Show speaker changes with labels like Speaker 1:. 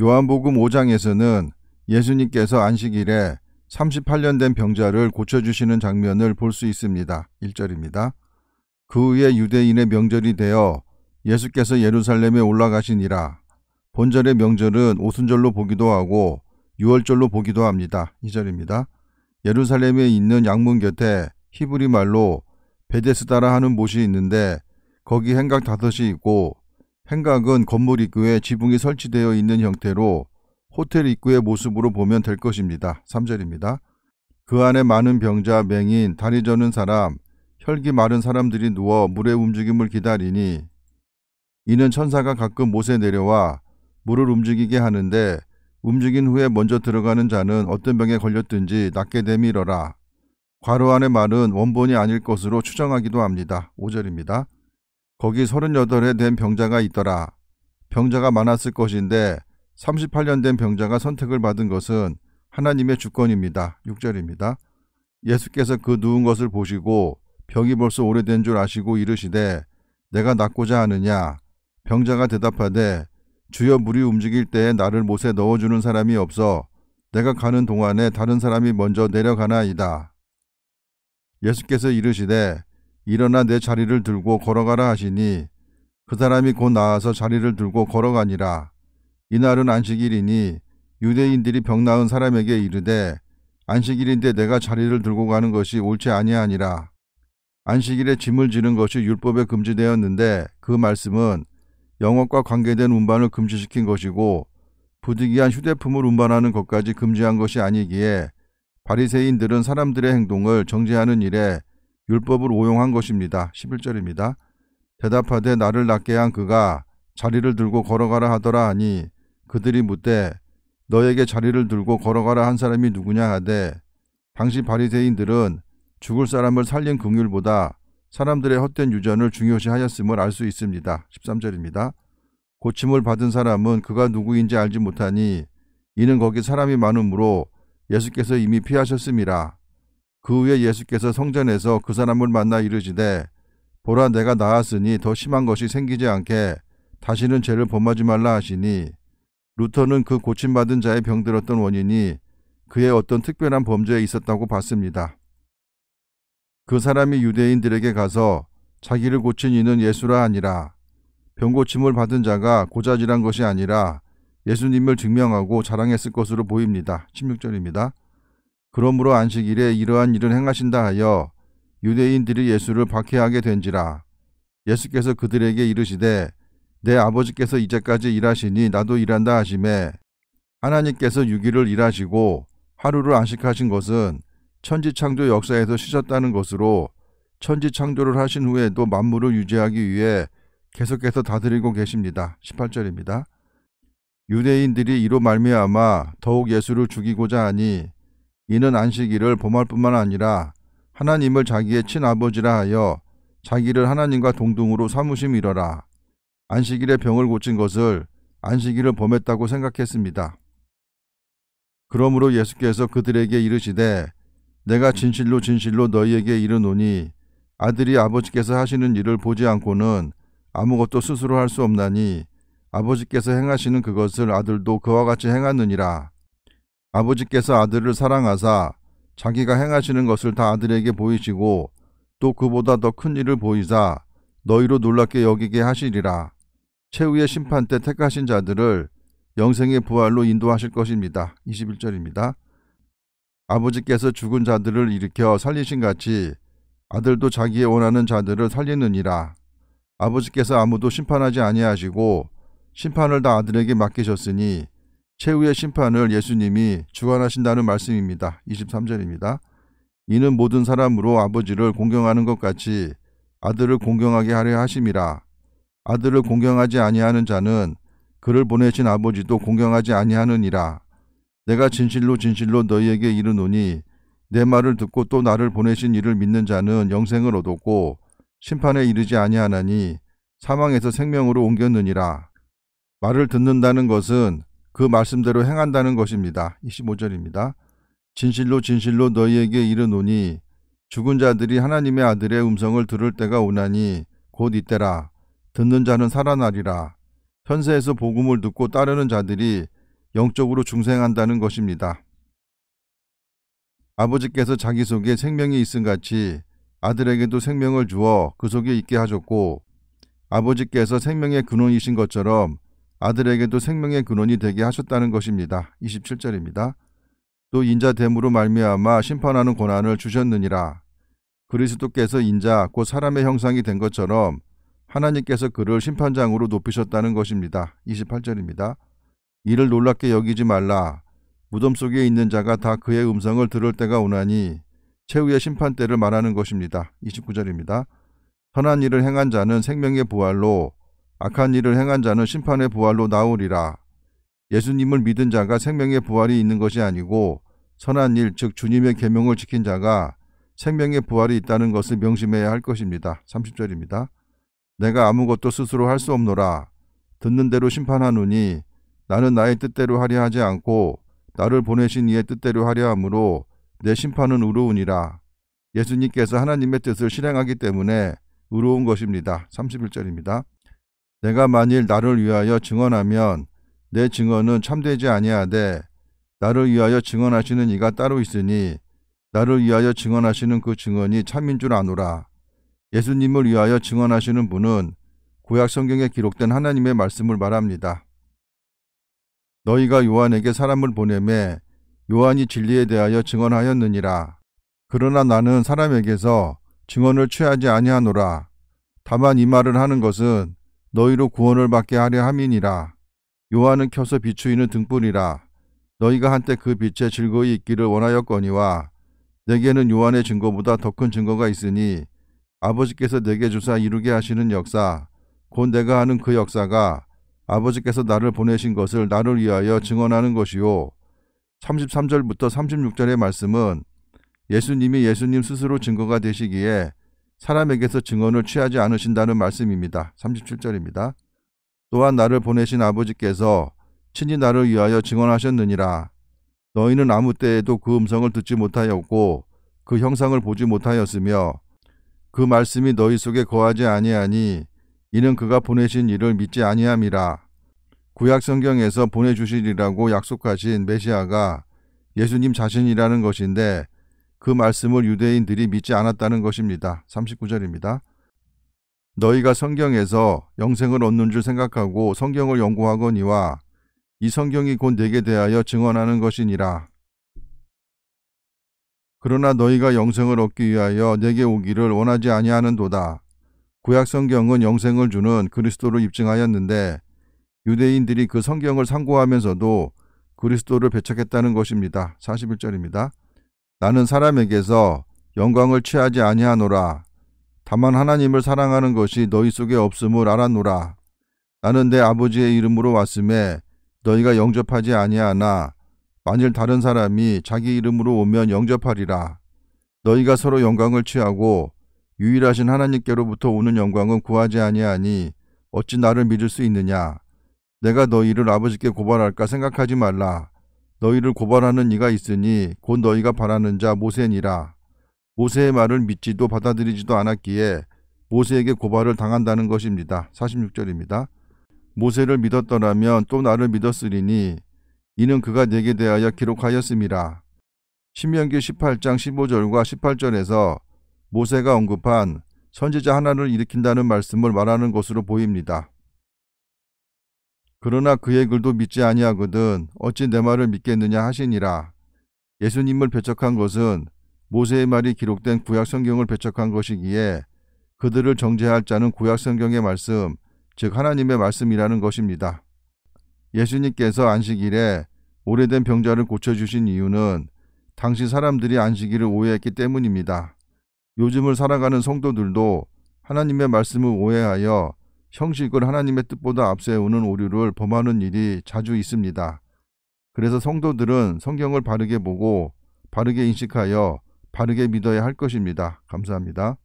Speaker 1: 요한복음 5장에서는 예수님께서 안식일에 38년 된 병자를 고쳐주시는 장면을 볼 수 있습니다. 1절입니다. 그 후에 유대인의 명절이 되어 예수께서 예루살렘에 올라가시니라. 본절의 명절은 오순절로 보기도 하고 6월절로 보기도 합니다. 2절입니다. 예루살렘에 있는 양문 곁에 히브리 말로 베데스다라 하는 곳이 있는데 거기 행각 다섯이 있고 행각은 건물 입구에 지붕이 설치되어 있는 형태로 호텔 입구의 모습으로 보면 될 것입니다. 3절입니다. 그 안에 많은 병자, 맹인, 다리 저는 사람, 혈기 마른 사람들이 누워 물의 움직임을 기다리니 이는 천사가 가끔 못에 내려와 물을 움직이게 하는데 움직인 후에 먼저 들어가는 자는 어떤 병에 걸렸든지 낫게 되밀어라. 과로 안의 말은 원본이 아닐 것으로 추정하기도 합니다. 5절입니다. 거기 38에 된 병자가 있더라. 병자가 많았을 것인데 38년 된 병자가 선택을 받은 것은 하나님의 주권입니다. 6절입니다. 예수께서 그 누운 것을 보시고 병이 벌써 오래된 줄 아시고 이르시되 내가 낫고자 하느냐 병자가 대답하되 주여 물이 움직일 때에 나를 못에 넣어주는 사람이 없어 내가 가는 동안에 다른 사람이 먼저 내려가나이다. 예수께서 이르시되 일어나 내 자리를 들고 걸어가라 하시니 그 사람이 곧 나와서 자리를 들고 걸어가니라. 이날은 안식일이니 유대인들이 병 나은 사람에게 이르되 안식일인데 내가 자리를 들고 가는 것이 옳지 아니하니라. 안식일에 짐을 지는 것이 율법에 금지되었는데 그 말씀은 영업과 관계된 운반을 금지시킨 것이고 부득이한 휴대품을 운반하는 것까지 금지한 것이 아니기에 바리새인들은 사람들의 행동을 정죄하는 일에 율법을 오용한 것입니다. 11절입니다. 대답하되 나를 낫게 한 그가 자리를 들고 걸어가라 하더라 하니 그들이 묻되 너에게 자리를 들고 걸어가라 한 사람이 누구냐 하되 당시 바리새인들은 죽을 사람을 살린 긍휼보다 사람들의 헛된 유전을 중요시하였음을 알 수 있습니다. 13절입니다. 고침을 받은 사람은 그가 누구인지 알지 못하니 이는 거기 사람이 많으므로 예수께서 이미 피하셨습니다. 그 후에 예수께서 성전에서 그 사람을 만나 이르시되 보라 내가 나았으니 더 심한 것이 생기지 않게 다시는 죄를 범하지 말라 하시니 루터는 그 고침받은 자의 병들었던 원인이 그의 어떤 특별한 범죄에 있었다고 봤습니다. 그 사람이 유대인들에게 가서 자기를 고친 이는 예수라 아니라 병고침을 받은 자가 고자질한 것이 아니라 예수님을 증명하고 자랑했을 것으로 보입니다. 16절입니다. 그러므로 안식일에 이러한 일을 행하신다 하여 유대인들이 예수를 박해하게 된지라 예수께서 그들에게 이르시되 내 아버지께서 이제까지 일하시니 나도 일한다 하심에 하나님께서 유기를 일하시고 하루를 안식하신 것은 천지창조 역사에서 쉬셨다는 것으로 천지창조를 하신 후에도 만물을 유지하기 위해 계속해서 다스리고 계십니다. 18절입니다. 유대인들이 이로 말미암아 더욱 예수를 죽이고자 하니 이는 안식일을 범할 뿐만 아니라 하나님을 자기의 친아버지라 하여 자기를 하나님과 동등으로 사무심이러라 안식일에 병을 고친 것을 안식일을 범했다고 생각했습니다. 그러므로 예수께서 그들에게 이르시되 내가 진실로 진실로 너희에게 이르노니 아들이 아버지께서 하시는 일을 보지 않고는 아무것도 스스로 할 수 없나니 아버지께서 행하시는 그것을 아들도 그와 같이 행하느니라. 아버지께서 아들을 사랑하사 자기가 행하시는 것을 다 아들에게 보이시고 또 그보다 더 큰 일을 보이사 너희로 놀랍게 여기게 하시리라. 최후의 심판 때 택하신 자들을 영생의 부활로 인도하실 것입니다. 21절입니다. 아버지께서 죽은 자들을 일으켜 살리신 같이 아들도 자기의 원하는 자들을 살리느니라. 아버지께서 아무도 심판하지 아니하시고 심판을 다 아들에게 맡기셨으니 최후의 심판을 예수님이 주관하신다는 말씀입니다. 23절입니다. 이는 모든 사람으로 아버지를 공경하는 것 같이 아들을 공경하게 하려 하심이라. 아들을 공경하지 아니하는 자는 그를 보내신 아버지도 공경하지 아니하느니라. 내가 진실로 진실로 너희에게 이르노니 내 말을 듣고 또 나를 보내신 이를 믿는 자는 영생을 얻었고 심판에 이르지 아니하나니 사망에서 생명으로 옮겼느니라. 말을 듣는다는 것은 그 말씀대로 행한다는 것입니다. 25절입니다. 진실로 진실로 너희에게 이르노니 죽은 자들이 하나님의 아들의 음성을 들을 때가 오나니 곧 이때라 듣는 자는 살아나리라 현세에서 복음을 듣고 따르는 자들이 영적으로 중생한다는 것입니다. 아버지께서 자기 속에 생명이 있음 같이 아들에게도 생명을 주어 그 속에 있게 하셨고 아버지께서 생명의 근원이신 것처럼 아들에게도 생명의 근원이 되게 하셨다는 것입니다. 27절입니다. 또 인자 됨으로 말미암아 심판하는 권한을 주셨느니라. 그리스도께서 인자 곧 사람의 형상이 된 것처럼 하나님께서 그를 심판장으로 높이셨다는 것입니다. 28절입니다. 이를 놀랍게 여기지 말라. 무덤 속에 있는 자가 다 그의 음성을 들을 때가 오나니 최후의 심판 대를 말하는 것입니다. 29절입니다. 선한 일을 행한 자는 생명의 부활로 악한 일을 행한 자는 심판의 부활로 나오리라. 예수님을 믿은 자가 생명의 부활이 있는 것이 아니고 선한 일, 즉 주님의 계명을 지킨 자가 생명의 부활이 있다는 것을 명심해야 할 것입니다. 30절입니다. 내가 아무것도 스스로 할 수 없노라. 듣는 대로 심판하노니 나는 나의 뜻대로 하려 하지 않고 나를 보내신 이의 뜻대로 하려 하므로 내 심판은 의로우니라. 예수님께서 하나님의 뜻을 실행하기 때문에 의로운 것입니다. 31절입니다. 내가 만일 나를 위하여 증언하면 내 증언은 참되지 아니하되 나를 위하여 증언하시는 이가 따로 있으니 나를 위하여 증언하시는 그 증언이 참인 줄 아노라. 예수님을 위하여 증언하시는 분은 구약 성경에 기록된 하나님의 말씀을 말합니다. 너희가 요한에게 사람을 보내매 요한이 진리에 대하여 증언하였느니라. 그러나 나는 사람에게서 증언을 취하지 아니하노라. 다만 이 말을 하는 것은 너희로 구원을 받게 하려 함이니라. 요한은 켜서 비추이는 등불이라. 너희가 한때 그 빛에 즐거이 있기를 원하였거니와 내게는 요한의 증거보다 더 큰 증거가 있으니 아버지께서 내게 주사 이루게 하시는 역사 곧 내가 하는 그 역사가 아버지께서 나를 보내신 것을 나를 위하여 증언하는 것이요 33절부터 36절의 말씀은 예수님이 예수님 스스로 증거가 되시기에 사람에게서 증언을 취하지 않으신다는 말씀입니다. 37절입니다. 또한 나를 보내신 아버지께서 친히 나를 위하여 증언하셨느니라. 너희는 아무 때에도 그 음성을 듣지 못하였고 그 형상을 보지 못하였으며 그 말씀이 너희 속에 거하지 아니하니 이는 그가 보내신 이를 믿지 아니함이라. 구약 성경에서 보내주시리라고 약속하신 메시아가 예수님 자신이라는 것인데 그 말씀을 유대인들이 믿지 않았다는 것입니다. 39절입니다. 너희가 성경에서 영생을 얻는 줄 생각하고 성경을 연구하거니와 이 성경이 곧 내게 대하여 증언하는 것이니라. 그러나 너희가 영생을 얻기 위하여 내게 오기를 원하지 아니하는도다. 구약 성경은 영생을 주는 그리스도를 입증하였는데 유대인들이 그 성경을 상고하면서도 그리스도를 배척했다는 것입니다. 41절입니다. 나는 사람에게서 영광을 취하지 아니하노라. 다만 하나님을 사랑하는 것이 너희 속에 없음을 알아노라 나는 내 아버지의 이름으로 왔음에 너희가 영접하지 아니하나 만일 다른 사람이 자기 이름으로 오면 영접하리라. 너희가 서로 영광을 취하고 유일하신 하나님께로부터 오는 영광은 구하지 아니하니 어찌 나를 믿을 수 있느냐. 내가 너희를 아버지께 고발할까 생각하지 말라. 너희를 고발하는 이가 있으니 곧 너희가 바라는 자 모세니라. 모세의 말을 믿지도 받아들이지도 않았기에 모세에게 고발을 당한다는 것입니다. 46절입니다. 모세를 믿었더라면 또 나를 믿었으리니 이는 그가 내게 대하여 기록하였음이라. 신명기 18장 15절과 18절에서 모세가 언급한 선지자 하나를 일으킨다는 말씀을 말하는 것으로 보입니다. 그러나 그의 글도 믿지 아니하거든 어찌 내 말을 믿겠느냐 하시니라. 예수님을 배척한 것은 모세의 말이 기록된 구약 성경을 배척한 것이기에 그들을 정죄할 자는 구약 성경의 말씀, 즉 하나님의 말씀이라는 것입니다. 예수님께서 안식일에 오래된 병자를 고쳐주신 이유는 당시 사람들이 안식일을 오해했기 때문입니다. 요즘을 살아가는 성도들도 하나님의 말씀을 오해하여 형식을 하나님의 뜻보다 앞세우는 오류를 범하는 일이 자주 있습니다. 그래서 성도들은 성경을 바르게 보고 바르게 인식하여 바르게 믿어야 할 것입니다. 감사합니다.